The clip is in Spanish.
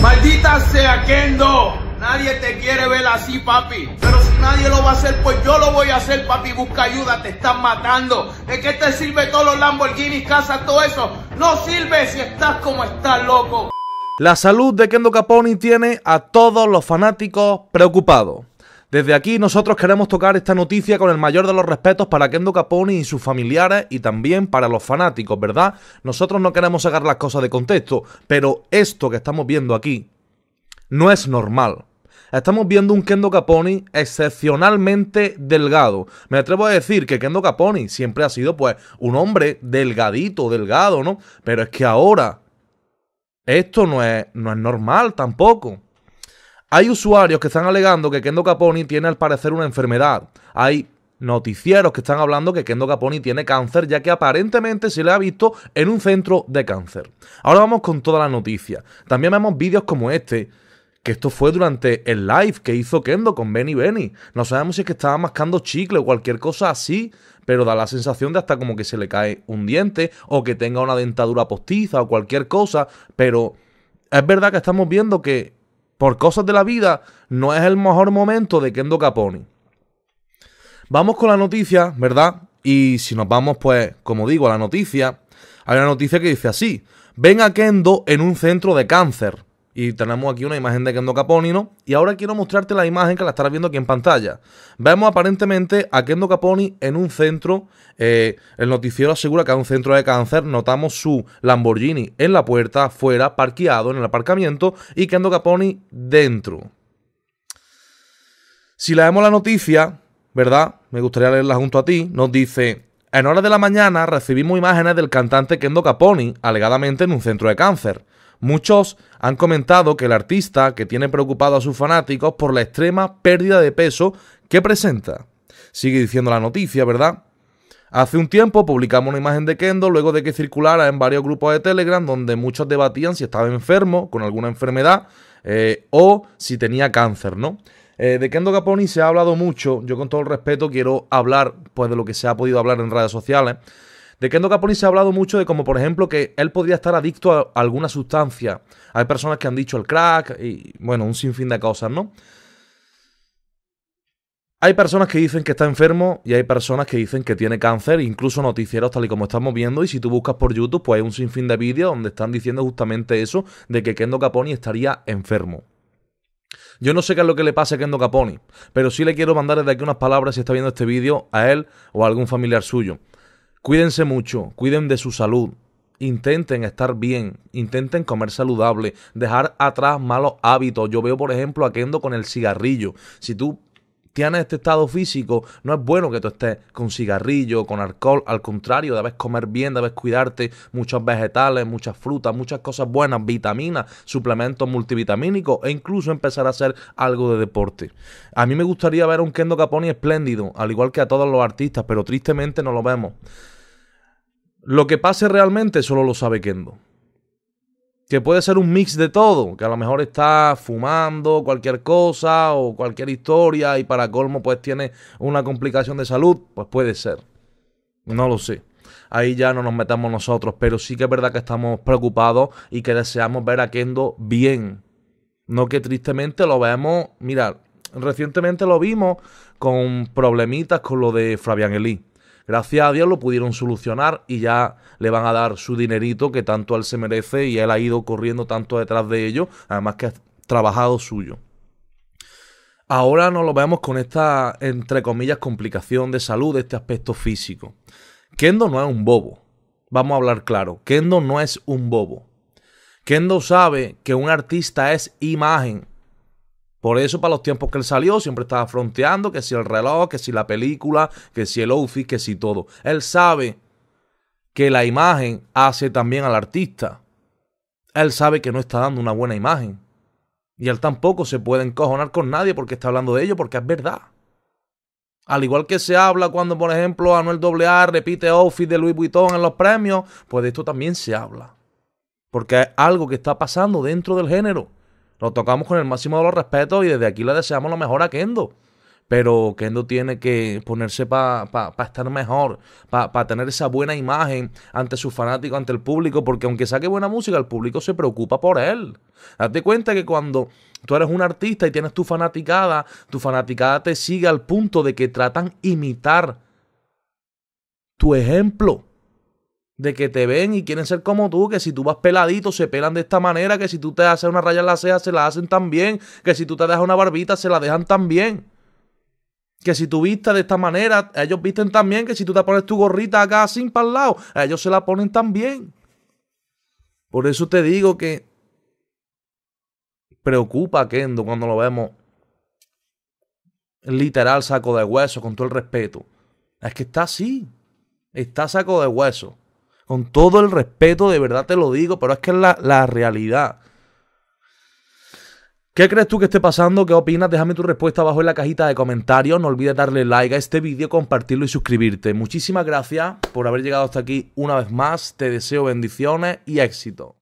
Maldita sea Kendo. Nadie te quiere ver así, papi. Pero si nadie lo va a hacer, pues yo lo voy a hacer, papi. Busca ayuda, te están matando. ¿De qué te sirve todos los Lamborghinis, casas, todo eso? No sirve si estás como estás, loco. La salud de Kendo Caponi tiene a todos los fanáticos preocupados. Desde aquí nosotros queremos tocar esta noticia con el mayor de los respetos para Kendo Caponi y sus familiares y también para los fanáticos, ¿verdad? Nosotros no queremos sacar las cosas de contexto, pero esto que estamos viendo aquí no es normal. Estamos viendo un Kendo Caponi excepcionalmente delgado. Me atrevo a decir que Kendo Caponi siempre ha sido pues un hombre delgadito, delgado, ¿no? Pero es que ahora esto no es, no es normal tampoco. Hay usuarios que están alegando que Kendo Caponi tiene al parecer una enfermedad. Hay noticieros que están hablando que Kendo Caponi tiene cáncer, ya que aparentemente se le ha visto en un centro de cáncer. Ahora vamos con toda la noticia. También vemos vídeos como este, que esto fue durante el live que hizo Kendo con Benny Benny. No sabemos si es que estaba mascando chicle o cualquier cosa así, pero da la sensación de hasta como que se le cae un diente o que tenga una dentadura postiza o cualquier cosa, pero es verdad que estamos viendo que por cosas de la vida, no es el mejor momento de Kendo Caponi. Vamos con la noticia, ¿verdad? Y si nos vamos, pues, como digo, a la noticia, hay una noticia que dice así: ven a Kendo en un centro de cáncer. Y tenemos aquí una imagen de Kendo Caponi, ¿no? Y ahora quiero mostrarte la imagen que la estarás viendo aquí en pantalla. Vemos aparentemente a Kendo Caponi en un centro. Eh, el noticiero asegura que en un centro de cáncer. Notamos su Lamborghini en la puerta, fuera, parqueado en el aparcamiento. Y Kendo Caponi dentro. Si leemos la noticia, ¿verdad? Me gustaría leerla junto a ti. Nos dice, en horas de la mañana recibimos imágenes del cantante Kendo Caponi, alegadamente en un centro de cáncer. Muchos han comentado que el artista que tiene preocupado a sus fanáticos por la extrema pérdida de peso que presenta. Sigue diciendo la noticia, ¿verdad? Hace un tiempo publicamos una imagen de Kendo luego de que circulara en varios grupos de Telegram donde muchos debatían si estaba enfermo con alguna enfermedad eh, o si tenía cáncer, ¿no? Eh, de Kendo Caponi se ha hablado mucho, yo con todo el respeto quiero hablar pues de lo que se ha podido hablar en redes sociales. De Kendo Caponi se ha hablado mucho de como, por ejemplo, que él podría estar adicto a alguna sustancia. Hay personas que han dicho el crack y, bueno, un sinfín de cosas, ¿no? Hay personas que dicen que está enfermo y hay personas que dicen que tiene cáncer, incluso noticieros tal y como estamos viendo. Y si tú buscas por YouTube, pues hay un sinfín de vídeos donde están diciendo justamente eso, de que Kendo Caponi estaría enfermo. Yo no sé qué es lo que le pasa a Kendo Caponi, pero sí le quiero mandar desde aquí unas palabras si está viendo este vídeo a él o a algún familiar suyo. Cuídense mucho, cuiden de su salud, intenten estar bien, intenten comer saludable, dejar atrás malos hábitos. Yo veo, por ejemplo, a ando con el cigarrillo. Si tú tienes este estado físico, no es bueno que tú estés con cigarrillo, con alcohol. Al contrario, debes comer bien, debes cuidarte. Muchos vegetales, muchas frutas, muchas cosas buenas, vitaminas, suplementos multivitamínicos e incluso empezar a hacer algo de deporte. A mí me gustaría ver un Kendo Caponi espléndido, al igual que a todos los artistas, pero tristemente no lo vemos. Lo que pase realmente solo lo sabe Kendo que puede ser un mix de todo, que a lo mejor está fumando cualquier cosa o cualquier historia y para colmo pues tiene una complicación de salud, pues puede ser. No lo sé. Ahí ya no nos metamos nosotros, pero sí que es verdad que estamos preocupados y que deseamos ver a Kendo bien. No que tristemente lo veamos, mirad, recientemente lo vimos con problemitas con lo de Fabián Elí. Gracias a Dios lo pudieron solucionar y ya le van a dar su dinerito que tanto él se merece y él ha ido corriendo tanto detrás de ellos, además que ha trabajado suyo. Ahora nos lo vemos con esta, entre comillas, complicación de salud, este aspecto físico. Kendo no es un bobo. Vamos a hablar claro. Kendo no es un bobo. Kendo sabe que un artista es imagen por eso, para los tiempos que él salió, siempre estaba fronteando que si el reloj, que si la película, que si el outfit, que si todo. Él sabe que la imagen hace también al artista. Él sabe que no está dando una buena imagen. Y él tampoco se puede encojonar con nadie porque está hablando de ello, porque es verdad. Al igual que se habla cuando, por ejemplo, Anuel AA repite outfit de Louis Vuitton en los premios, pues de esto también se habla. Porque es algo que está pasando dentro del género. Lo tocamos con el máximo de los respetos y desde aquí le deseamos lo mejor a Kendo. Pero Kendo tiene que ponerse para estar mejor, para tener esa buena imagen ante sus fanáticos, ante el público, porque aunque saque buena música, el público se preocupa por él. Date cuenta que cuando tú eres un artista y tienes tu fanaticada, tu fanaticada te sigue al punto de que tratan imitar tu ejemplo de que te ven y quieren ser como tú, que si tú vas peladito se pelan de esta manera, que si tú te haces una raya en la ceja se la hacen también, que si tú te dejas una barbita se la dejan también. Que si tú vistas de esta manera, ellos visten también, que si tú te pones tu gorrita acá sin para el lado, ellos se la ponen también. Por eso te digo que preocupa a Kendo cuando lo vemos literal saco de hueso, con todo el respeto. Es que está así, está saco de hueso. Con todo el respeto, de verdad te lo digo, pero es que es la, la realidad. ¿Qué crees tú que esté pasando? ¿Qué opinas? Déjame tu respuesta abajo en la cajita de comentarios. No olvides darle like a este vídeo, compartirlo y suscribirte. Muchísimas gracias por haber llegado hasta aquí una vez más. Te deseo bendiciones y éxito.